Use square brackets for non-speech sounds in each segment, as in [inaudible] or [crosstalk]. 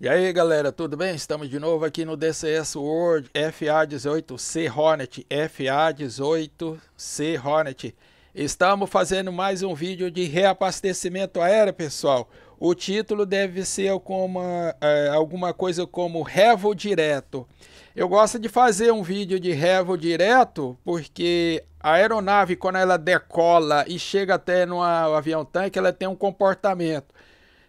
E aí galera, tudo bem? Estamos de novo aqui no DCS World FA18C Hornet, FA18C Hornet. Estamos fazendo mais um vídeo de reabastecimento aéreo, pessoal. O título deve ser como, é, alguma coisa como Revo Direto. Eu gosto de fazer um vídeo de Revo Direto porque a aeronave, quando ela decola e chega até no avião tanque, ela tem um comportamento.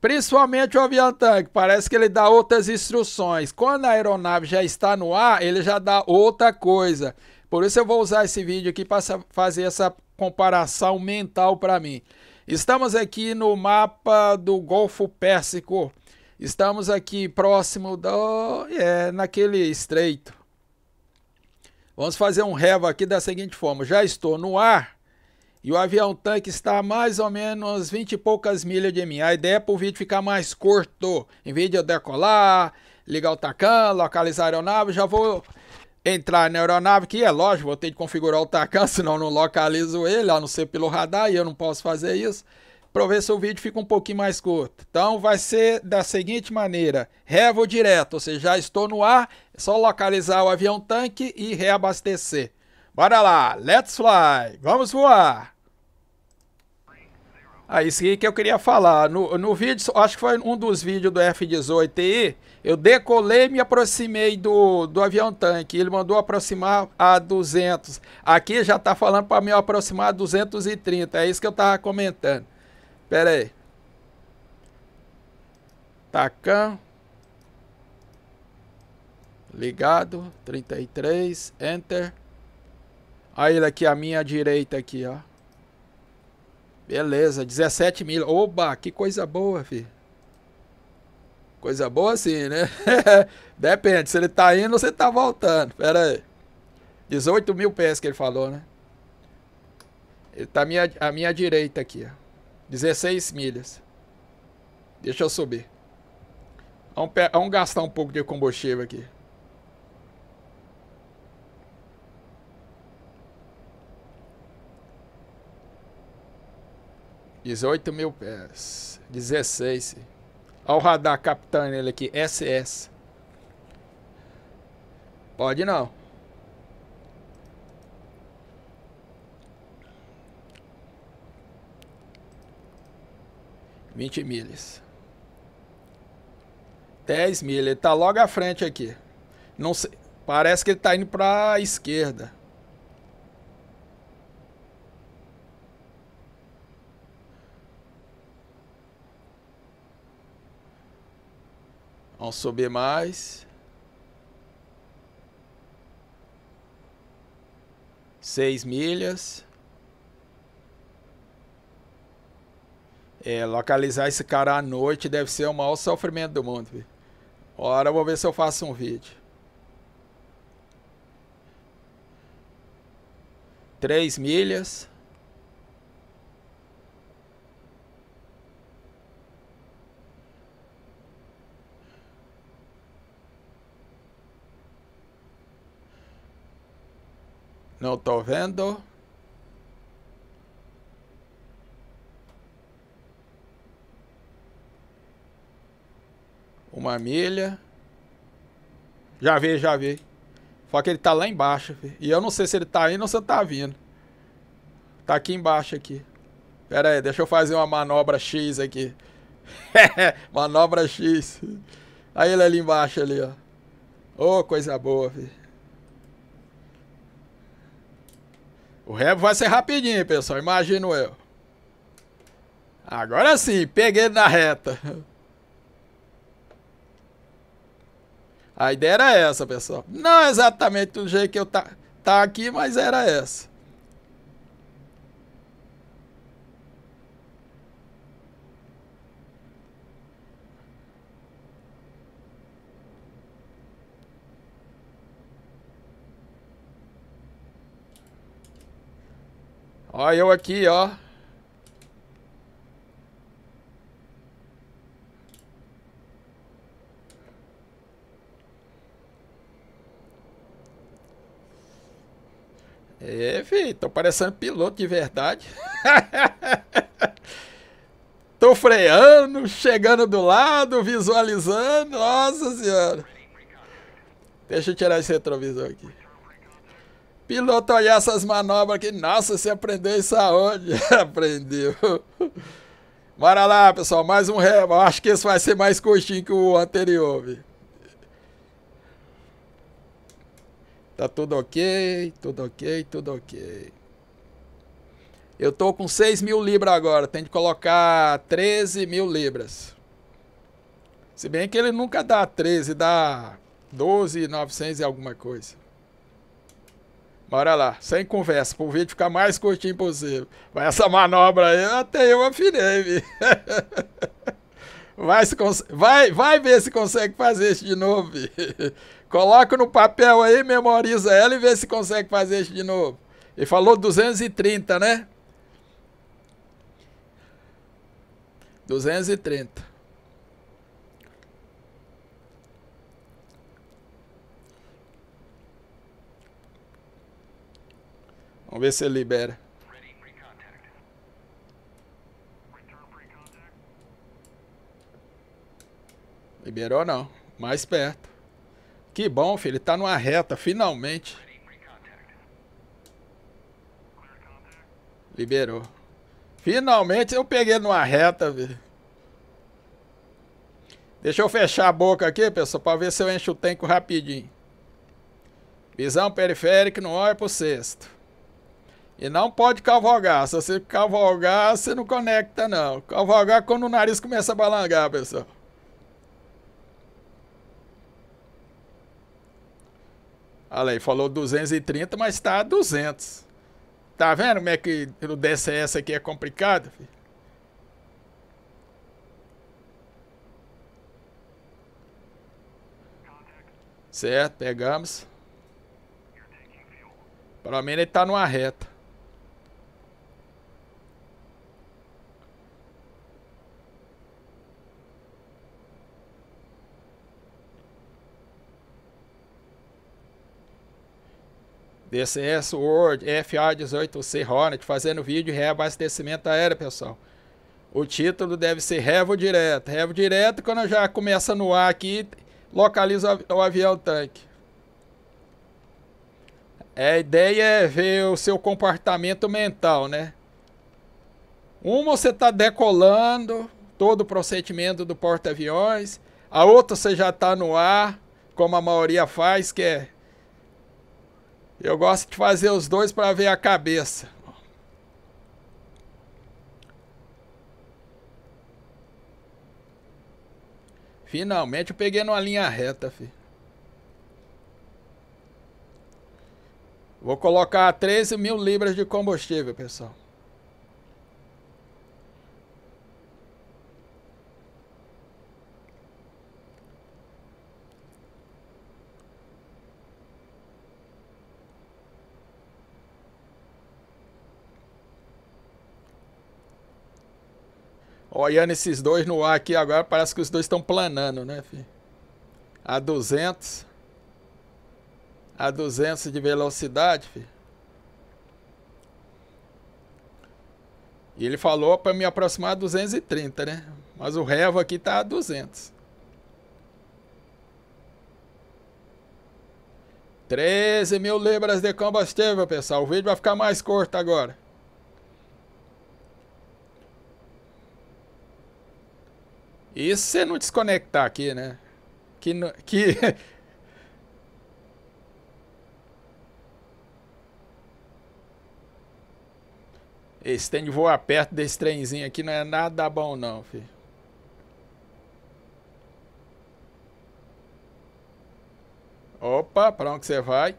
Principalmente o avião-tanque, parece que ele dá outras instruções. Quando a aeronave já está no ar, ele já dá outra coisa. Por isso eu vou usar esse vídeo aqui para fazer essa comparação mental para mim. Estamos aqui no mapa do Golfo Pérsico. Estamos aqui próximo do... É, naquele estreito. Vamos fazer um revo aqui da seguinte forma. Já estou no ar. E o avião tanque está a mais ou menos 20 e poucas milhas de mim. A ideia é para o vídeo ficar mais curto. Em vez de eu decolar, ligar o tacan, localizar a aeronave, já vou entrar na aeronave, que é lógico, vou ter que configurar o tacan, [laughs] senão não localizo ele, a não ser pelo radar, e eu não posso fazer isso. Para ver se o vídeo fica um pouquinho mais curto. Então vai ser da seguinte maneira: revo direto, ou seja, já estou no ar, é só localizar o avião tanque e reabastecer. Bora lá, let's fly, vamos voar. Ah, isso aí que eu queria falar. No, no vídeo, acho que foi um dos vídeos do F-18TI, eu decolei e me aproximei do, do avião tanque. Ele mandou aproximar a 200. Aqui já tá falando para me aproximar a 230. É isso que eu tava comentando. Pera aí. Tacan. Tá Ligado. 33. Enter. Olha ele aqui, a minha direita aqui, ó. Beleza, 17 mil. Oba, que coisa boa, filho. Coisa boa assim, né? [laughs] Depende, se ele tá indo ou se tá voltando. Pera aí. 18 mil pés que ele falou, né? Ele tá à minha, à minha direita aqui, ó. 16 milhas. Deixa eu subir. Vamos, vamos gastar um pouco de combustível aqui. 18 mil pés. 16. Olha o radar captando ele aqui. SS. Pode não. Vinte milhas. 10 milhas. Ele tá logo à frente aqui. Não sei. Parece que ele tá indo pra esquerda. Vamos subir mais. Seis milhas. É, localizar esse cara à noite deve ser o maior sofrimento do mundo. Ora, eu vou ver se eu faço um vídeo. Três milhas. Não tô vendo. Uma milha. Já vi, já vi. Só que ele tá lá embaixo. E eu não sei se ele tá indo ou se ele tá vindo. Tá aqui embaixo aqui. Pera aí, deixa eu fazer uma manobra X aqui. [laughs] manobra X. Aí ele é ali embaixo ali, ó. Ô, oh, coisa boa, filho. O rebo vai ser rapidinho, pessoal, imagino eu. Agora sim, peguei na reta. A ideia era essa, pessoal. Não exatamente do jeito que eu tá, tá aqui, mas era essa. Ó, eu aqui, ó. É, filho, tô parecendo piloto de verdade. [laughs] tô freando, chegando do lado, visualizando. Nossa senhora. Deixa eu tirar esse retrovisor aqui. Piloto, olhar essas manobras aqui. Nossa, você aprendeu isso aonde? [laughs] aprendeu. Bora lá, pessoal. Mais um ré. Eu acho que esse vai ser mais curtinho que o anterior, viu? Tá tudo ok, tudo ok, tudo ok. Eu tô com 6 mil libras agora. Tem de colocar 13 mil libras. Se bem que ele nunca dá 13, dá 12, 900 e alguma coisa. Bora lá, sem conversa, para o vídeo ficar mais curtinho possível. Mas essa manobra aí, até eu afinei, vi. [laughs] Vai, se vai, vai ver se consegue fazer isso de novo, vi. [laughs] Coloca no papel aí, memoriza ela e vê se consegue fazer isso de novo. Ele falou 230, né? 230. Vamos ver se ele libera. Liberou não. Mais perto. Que bom, filho. Ele tá numa reta, finalmente. Liberou. Finalmente eu peguei numa reta, velho. Deixa eu fechar a boca aqui, pessoal, para ver se eu encho o tanque rapidinho. Visão periférica no olho pro sexto. E não pode cavalgar. Se você cavalgar, você não conecta, não. Cavalgar quando o nariz começa a balangar, pessoal. Olha aí, falou 230, mas está a 200. Tá vendo como é que o DCS aqui é complicado, filho? Certo, pegamos. Pelo menos ele está numa reta. DCS World, FA-18C Hornet, fazendo vídeo de reabastecimento aéreo, pessoal. O título deve ser Revo Direto. Revo Direto, quando já começa no ar aqui, localiza o avião tanque. a ideia é ver o seu comportamento mental, né? Uma você está decolando, todo o procedimento do porta-aviões. A outra você já está no ar, como a maioria faz, que é eu gosto de fazer os dois para ver a cabeça. Finalmente eu peguei numa linha reta, filho. Vou colocar 13 mil libras de combustível, pessoal. Olhando esses dois no ar aqui agora, parece que os dois estão planando, né, filho? A 200. A 200 de velocidade, filho. E ele falou para me aproximar a 230, né? Mas o revo aqui tá a 200. 13 mil libras de combustível, pessoal. O vídeo vai ficar mais curto agora. Isso você não desconectar aqui, né? Que. No, que... [laughs] Esse tem de voar perto desse trenzinho aqui não é nada bom, não, filho. Opa, para onde você vai?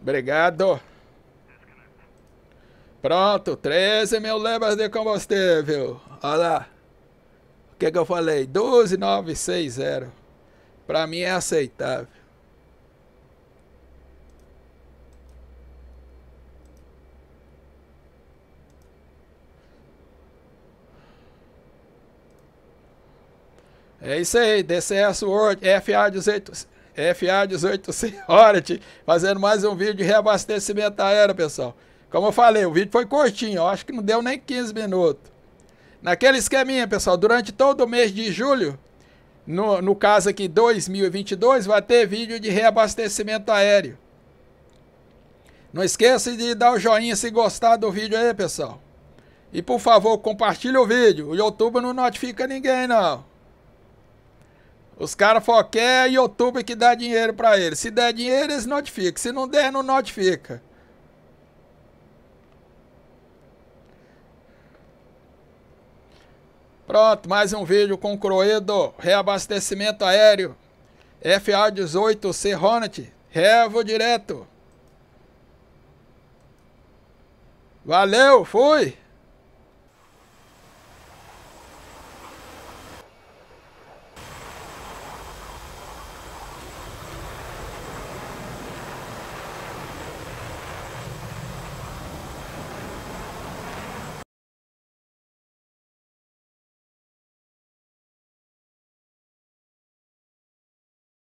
Obrigado. Pronto, 13 mil lebras de combustível. Olha lá. O que, é que eu falei? 12,960. Para mim é aceitável. É isso aí, DCS World, FA18, FA18 Hornet, fazendo mais um vídeo de reabastecimento aéreo, pessoal. Como eu falei, o vídeo foi curtinho, eu acho que não deu nem 15 minutos. Naquele esqueminha, pessoal, durante todo o mês de julho, no, no caso aqui 2022, vai ter vídeo de reabastecimento aéreo. Não esqueça de dar o joinha se gostar do vídeo aí, pessoal. E por favor, compartilhe o vídeo. O YouTube não notifica ninguém, não. Os caras só querem o YouTube que dá dinheiro para eles. Se der dinheiro, eles notificam. Se não der, não notifica. Pronto, mais um vídeo com Croedo, reabastecimento aéreo, FA-18C Hornet, revo direto. Valeu, fui!